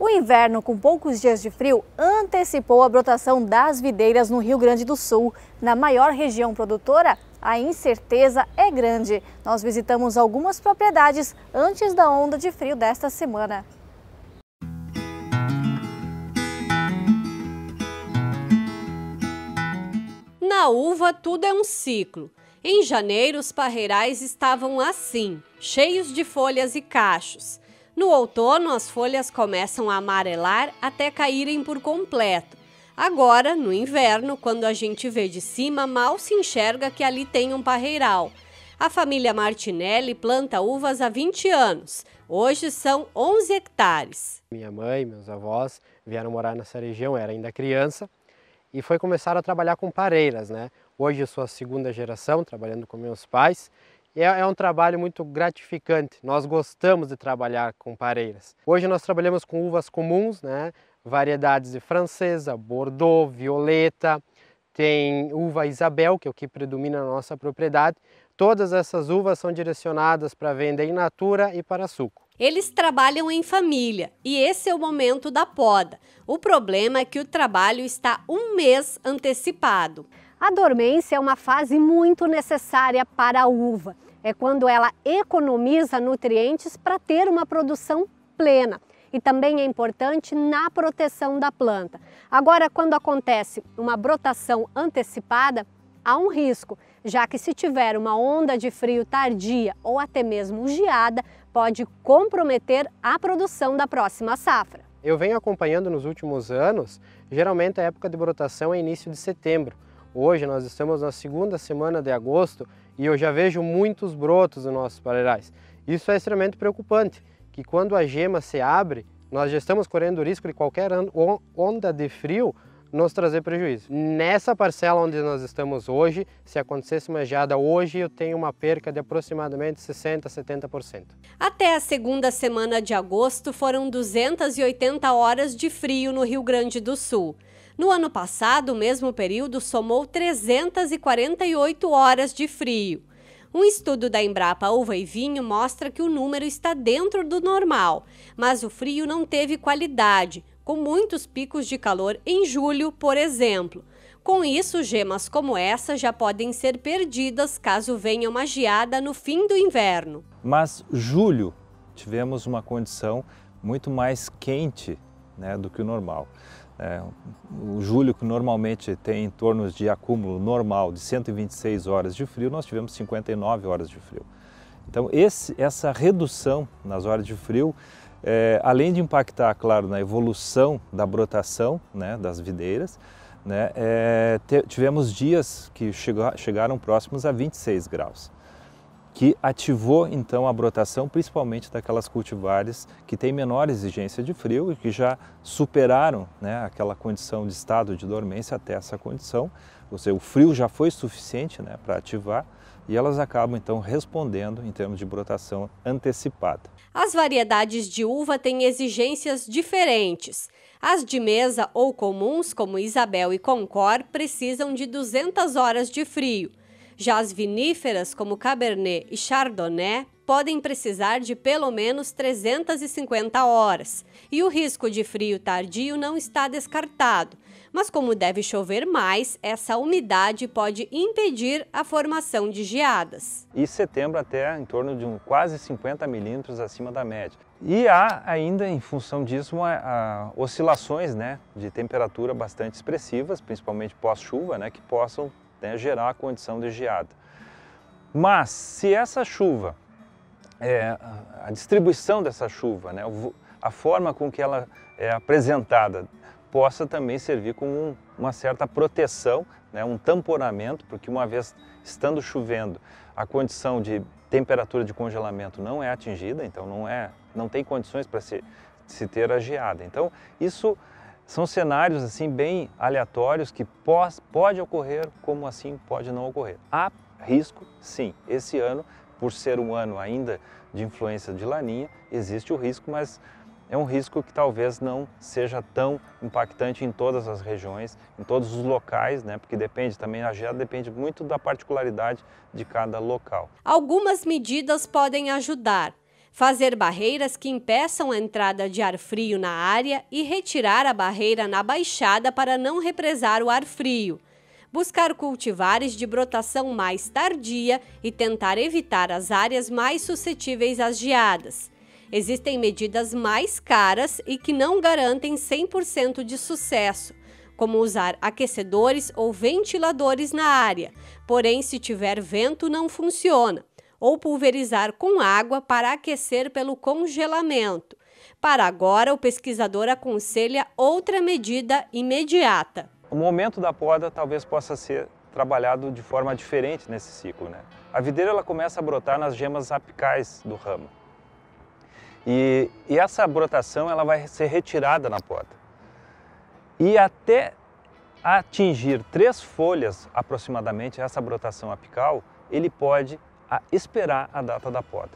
O inverno, com poucos dias de frio, antecipou a brotação das videiras no Rio Grande do Sul. Na maior região produtora, a incerteza é grande. Nós visitamos algumas propriedades antes da onda de frio desta semana. Na uva, tudo é um ciclo. Em janeiro, os parreirais estavam assim, cheios de folhas e cachos. No outono, as folhas começam a amarelar até caírem por completo. Agora, no inverno, quando a gente vê de cima, mal se enxerga que ali tem um parreiral. A família Martinelli planta uvas há 20 anos. Hoje são 11 hectares. Minha mãe, meus avós vieram morar nessa região, era ainda criança, e foi começar a trabalhar com pareiras, né? Hoje eu sou a segunda geração trabalhando com meus pais é, é um trabalho muito gratificante. Nós gostamos de trabalhar com pareiras. Hoje nós trabalhamos com uvas comuns, né? variedades de francesa, bordeaux, violeta, tem uva Isabel, que é o que predomina na nossa propriedade. Todas essas uvas são direcionadas para venda em natura e para suco. Eles trabalham em família e esse é o momento da poda. O problema é que o trabalho está um mês antecipado. A dormência é uma fase muito necessária para a uva é quando ela economiza nutrientes para ter uma produção plena. E também é importante na proteção da planta. Agora, quando acontece uma brotação antecipada, há um risco, já que se tiver uma onda de frio tardia ou até mesmo geada, pode comprometer a produção da próxima safra. Eu venho acompanhando nos últimos anos, geralmente a época de brotação é início de setembro, Hoje nós estamos na segunda semana de agosto e eu já vejo muitos brotos nos nossos palerais. Isso é extremamente preocupante, que quando a gema se abre, nós já estamos correndo o risco de qualquer onda de frio nos trazer prejuízo. Nessa parcela onde nós estamos hoje, se acontecesse uma geada hoje, eu tenho uma perca de aproximadamente 60% a 70%. Até a segunda semana de agosto foram 280 horas de frio no Rio Grande do Sul. No ano passado, o mesmo período somou 348 horas de frio. Um estudo da Embrapa Uva e Vinho mostra que o número está dentro do normal, mas o frio não teve qualidade, com muitos picos de calor em julho, por exemplo. Com isso, gemas como essa já podem ser perdidas caso venha uma geada no fim do inverno. Mas julho tivemos uma condição muito mais quente né, do que o normal. É, o julho, que normalmente tem em torno de acúmulo normal de 126 horas de frio, nós tivemos 59 horas de frio. Então esse, essa redução nas horas de frio, é, além de impactar, claro, na evolução da brotação né, das videiras, né, é, tivemos dias que chegou, chegaram próximos a 26 graus, que ativou então a brotação principalmente daquelas cultivares que têm menor exigência de frio e que já superaram né, aquela condição de estado de dormência até essa condição, ou seja, o frio já foi suficiente né, para ativar, e elas acabam então respondendo em termos de brotação antecipada. As variedades de uva têm exigências diferentes. As de mesa ou comuns, como Isabel e Concor, precisam de 200 horas de frio. Já as viníferas, como Cabernet e Chardonnay, podem precisar de pelo menos 350 horas. E o risco de frio tardio não está descartado, mas como deve chover mais, essa umidade pode impedir a formação de geadas. E setembro até em torno de um, quase 50 milímetros acima da média. E há ainda, em função disso, uma, a, oscilações né, de temperatura bastante expressivas, principalmente pós-chuva, né, que possam né, gerar a condição de geada. Mas se essa chuva, é, a distribuição dessa chuva, né, a forma com que ela é apresentada, possa também servir como um, uma certa proteção, né, um tamponamento, porque uma vez estando chovendo, a condição de temperatura de congelamento não é atingida, então não, é, não tem condições para se, se ter a geada. Então isso são cenários assim bem aleatórios que pós, pode ocorrer como assim pode não ocorrer. Há risco, sim. Esse ano, por ser um ano ainda de influência de laninha, existe o risco, mas é um risco que talvez não seja tão impactante em todas as regiões, em todos os locais, né? Porque depende também, a geada depende muito da particularidade de cada local. Algumas medidas podem ajudar fazer barreiras que impeçam a entrada de ar frio na área e retirar a barreira na baixada para não represar o ar frio, buscar cultivares de brotação mais tardia e tentar evitar as áreas mais suscetíveis às geadas. Existem medidas mais caras e que não garantem 100% de sucesso, como usar aquecedores ou ventiladores na área, porém, se tiver vento, não funciona ou pulverizar com água para aquecer pelo congelamento. Para agora, o pesquisador aconselha outra medida imediata. O momento da poda talvez possa ser trabalhado de forma diferente nesse ciclo. Né? A videira ela começa a brotar nas gemas apicais do ramo. E, e essa brotação ela vai ser retirada na poda. E até atingir três folhas aproximadamente, essa brotação apical, ele pode a esperar a data da poda.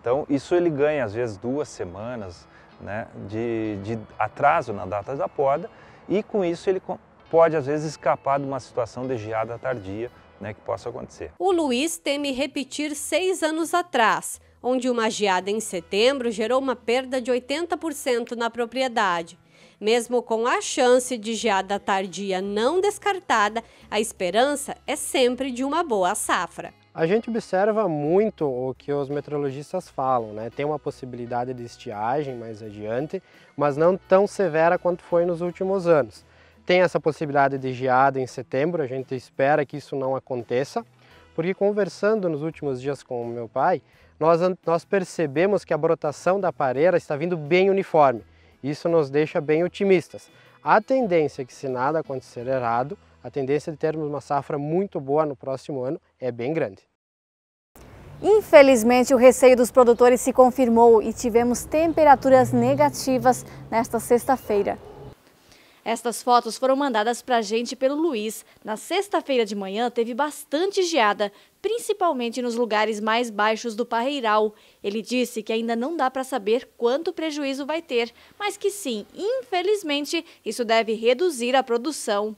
Então, isso ele ganha às vezes duas semanas né, de, de atraso na data da poda e com isso ele pode às vezes escapar de uma situação de geada tardia né, que possa acontecer. O Luiz teme repetir seis anos atrás, onde uma geada em setembro gerou uma perda de 80% na propriedade. Mesmo com a chance de geada tardia não descartada, a esperança é sempre de uma boa safra. A gente observa muito o que os meteorologistas falam, né? Tem uma possibilidade de estiagem mais adiante, mas não tão severa quanto foi nos últimos anos. Tem essa possibilidade de geada em setembro, a gente espera que isso não aconteça, porque conversando nos últimos dias com o meu pai, nós, nós percebemos que a brotação da pareira está vindo bem uniforme. Isso nos deixa bem otimistas. A tendência é que se nada acontecer errado, a tendência de termos uma safra muito boa no próximo ano é bem grande. Infelizmente, o receio dos produtores se confirmou e tivemos temperaturas negativas nesta sexta-feira. Estas fotos foram mandadas para a gente pelo Luiz. Na sexta-feira de manhã teve bastante geada, principalmente nos lugares mais baixos do Parreiral. Ele disse que ainda não dá para saber quanto prejuízo vai ter, mas que sim, infelizmente, isso deve reduzir a produção.